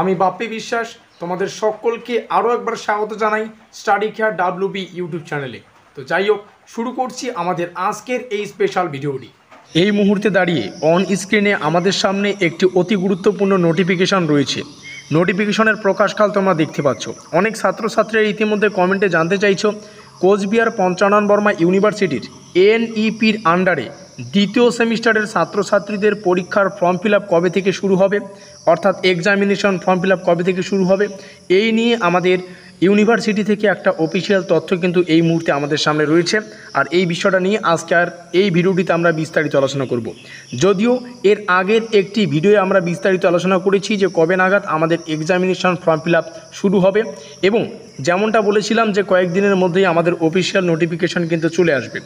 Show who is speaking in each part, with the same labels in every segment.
Speaker 1: আমি বাপ্পি বিশ্বাস তোমাদের সকলকে আরও একবার স্বাগত জানাই স্টাডি কেয়ার ডাব্লিউবি ইউটিউব চ্যানেলে তো যাই হোক শুরু করছি আমাদের আজকের এই স্পেশাল ভিডিওটি এই মুহূর্তে দাঁড়িয়ে অন স্ক্রিনে আমাদের সামনে একটি অতি গুরুত্বপূর্ণ নোটিফিকেশান রয়েছে নোটিফিকেশনের প্রকাশকাল তোমরা দেখতে পাচ্ছ অনেক ছাত্রছাত্রীরা ইতিমধ্যে কমেন্টে জানতে চাইছো কোচবিহার পঞ্চানন বর্মা ইউনিভার্সিটির এনইপির e আন্ডারে দ্বিতীয় সেমিস্টারের ছাত্রছাত্রীদের পরীক্ষার ফর্ম ফিল কবে থেকে শুরু হবে অর্থাৎ এক্সামিনেশন ফর্ম ফিল কবে থেকে শুরু হবে এই নিয়ে আমাদের ইউনিভার্সিটি থেকে একটা অফিসিয়াল তথ্য কিন্তু এই মুহূর্তে আমাদের সামনে রয়েছে আর এই বিষয়টা নিয়ে আজকে আর এই ভিডিওটিতে আমরা বিস্তারিত আলোচনা করব যদিও এর আগের একটি ভিডিওয়ে আমরা বিস্তারিত আলোচনা করেছি যে কবে নাগাদ আমাদের এক্সামিনেশন ফর্ম ফিল শুরু হবে এবং যেমনটা বলেছিলাম যে কয়েকদিনের মধ্যেই আমাদের অফিসিয়াল নোটিফিকেশন কিন্তু চলে আসবে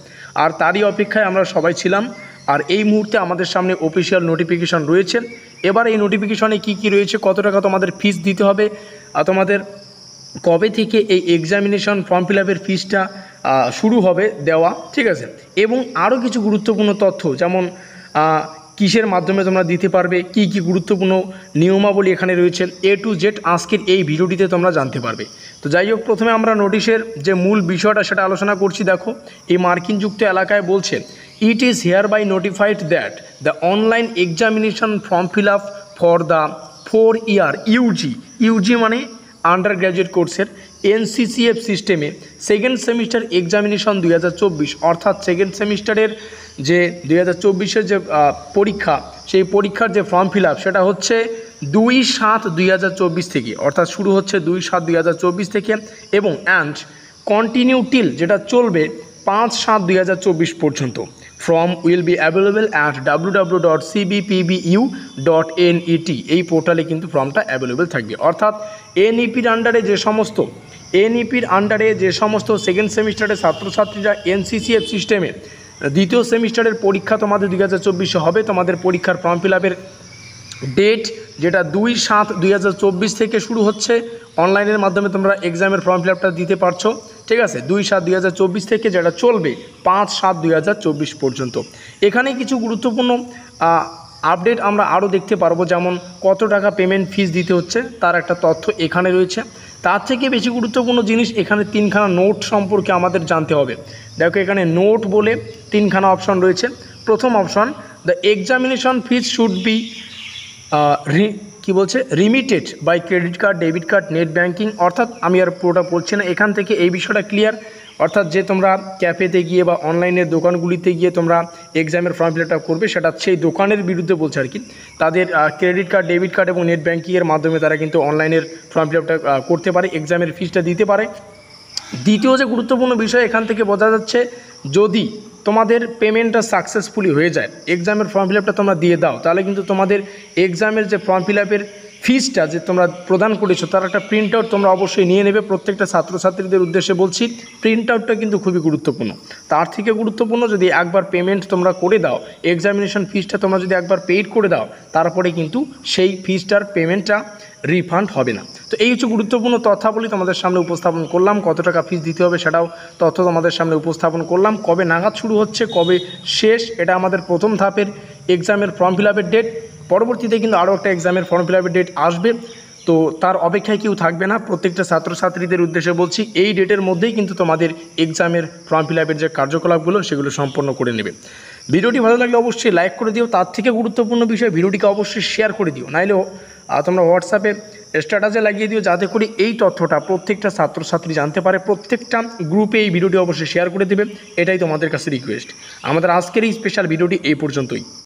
Speaker 1: আর তারই অপেক্ষায় আমরা সবাই ছিলাম আর এই মুহূর্তে আমাদের সামনে অফিসিয়াল নোটিফিকেশন রয়েছে এবার এই নোটিফিকেশনে কি কি রয়েছে কত টাকা তোমাদের ফিস দিতে হবে আর তোমাদের কবে থেকে এই এক্সামিনেশন ফর্ম ফিল আপের ফিসটা শুরু হবে দেওয়া ঠিক আছে এবং আরও কিছু গুরুত্বপূর্ণ তথ্য যেমন কিসের মাধ্যমে তোমরা দিতে পারবে কি কি গুরুত্বপূর্ণ নিয়মাবলী এখানে রয়েছে এ টু জেড আজকের এই ভিডিওটিতে তোমরা জানতে পারবে তো যাই হোক প্রথমে আমরা নোটিশের যে মূল বিষয়টা সেটা আলোচনা করছি দেখো এই মার্কিন যুক্ত এলাকায় বলছেন it is hereby notified that the online examination form fill up for the four year UG UG মানে আন্ডার গ্র্যাজুয়েট কোর্সের এনসিসিএফ সিস্টেমে সেকেন্ড সেমিস্টার এক্সামিনেশন দুই অর্থাৎ সেকেন্ড সেমিস্টারের যে দুই হাজার যে পরীক্ষা সেই পরীক্ষার যে ফর্ম ফিল সেটা হচ্ছে দুই সাত দুই থেকে অর্থাৎ শুরু হচ্ছে দুই সাত দুই থেকে এবং অ্যান্ড কন্টিনিউ টিল যেটা চলবে পাঁচ সাত দুই পর্যন্ত form will be available at W dot CBPBU dot ET এই পোর্টালে কিন্তু ফর্মটা অ্যাভেলেবেল থাকবে অর্থাৎ এনইপির e আন্ডারে যে সমস্ত এনইপির e আন্ডারে যে সমস্ত সেকেন্ড সেমিস্টারের ছাত্রছাত্রীরা এনসিসিএফ সিস্টেমে দ্বিতীয় সেমিস্টারের পরীক্ষা তোমাদের দু হাজার চব্বিশে হবে তোমাদের পরীক্ষার ফর্ম ফিল আপের ডেট যেটা দুই সাত দুই থেকে শুরু হচ্ছে অনলাইনের মাধ্যমে তোমরা এক্সামের ফর্ম ফিল দিতে পারছো ঠিক আছে দুই সাত দুই থেকে যেটা চলবে পাঁচ সাত দুই পর্যন্ত এখানে কিছু গুরুত্বপূর্ণ আপডেট আমরা আরও দেখতে পারবো যেমন কত টাকা পেমেন্ট ফিস দিতে হচ্ছে তার একটা তথ্য এখানে রয়েছে তার থেকে বেশি গুরুত্বপূর্ণ জিনিস এখানে তিনখানা নোট সম্পর্কে আমাদের জানতে হবে দেখো এখানে নোট বলে তিনখানা অপশন রয়েছে প্রথম option the examination fees should be re কী বলছে remitted by credit card debit card net banking অর্থাৎ আমি আর পুরোটা পড়ছি না এখান থেকে এই বিষয়টা ক্লিয়ার অর্থাৎ যে তোমরা ক্যাফেতে গিয়ে বা অনলাইনের দোকানগুলিতে গিয়ে তোমরা এক্সামের ফর্ম ফিল করবে সেটা সেই দোকানের বিরুদ্ধে বলছে আর কি তাদের ক্রেডিট কার্ড ডেবিট কার্ড এবং নেট ব্যাঙ্কিংয়ের মাধ্যমে তারা কিন্তু অনলাইনের ফর্ম ফিল করতে পারে এক্সামের ফিসটা দিতে পারে দ্বিতীয় যে গুরুত্বপূর্ণ বিষয় এখান থেকে বোঝা যাচ্ছে যদি তোমাদের পেমেন্টটা সাকসেসফুলি হয়ে যায় এক্সামের ফর্ম ফিল তোমরা দিয়ে দাও তাহলে কিন্তু তোমাদের এক্সামের যে ফর্ম ফিল ফিজটা যে তোমরা প্রদান করেছো তার একটা প্রিন্ট আউট তোমরা অবশ্যই নিয়ে নেবে প্রত্যেকটা ছাত্রছাত্রীদের উদ্দেশ্যে বলছি প্রিন্ট আউটটা কিন্তু খুবই গুরুত্বপূর্ণ তার থেকে গুরুত্বপূর্ণ যদি একবার পেমেন্ট তোমরা করে দাও এক্সামিনেশন ফিজটা তোমরা যদি একবার পেইড করে দাও তারপরে কিন্তু সেই ফিজটার পেমেন্টটা রিফান্ড হবে না তো এই হচ্ছে গুরুত্বপূর্ণ তথ্যাবলী তোমাদের সামনে উপস্থাপন করলাম কত টাকা ফিজ দিতে হবে সেটাও তথ্য তোমাদের সামনে উপস্থাপন করলাম কবে নাগাদ শুরু হচ্ছে কবে শেষ এটা আমাদের প্রথম ধাপের এক্সামের ফর্ম ফিল আপের ডেট পরবর্তীতে কিন্তু আরও একটা এক্সামের ফর্ম ফিল আপের ডেট আসবে তো তার অপেক্ষায় কেউ থাকবে না প্রত্যেকটা ছাত্রছাত্রীদের উদ্দেশ্যে বলছি এই ডেটের মধ্যেই কিন্তু তোমাদের এক্সামের ফর্ম ফিল আপের যে কার্যকলাপগুলো সেগুলো সম্পন্ন করে নেবে ভিডিওটি ভালো লাগলে অবশ্যই লাইক করে দিও তার থেকে গুরুত্বপূর্ণ বিষয় ভিডিওটিকে অবশ্যই শেয়ার করে দিও নাইলে তোমরা হোয়াটসঅ্যাপে স্ট্যাটাসে লাগিয়ে দিও যাতে করে এই তথ্যটা প্রত্যেকটা ছাত্রছাত্রী জানতে পারে প্রত্যেকটা গ্রুপে এই ভিডিওটি অবশ্যই শেয়ার করে দেবে এটাই তোমাদের কাছে রিকোয়েস্ট আমাদের আজকের এই স্পেশাল ভিডিওটি এই পর্যন্তই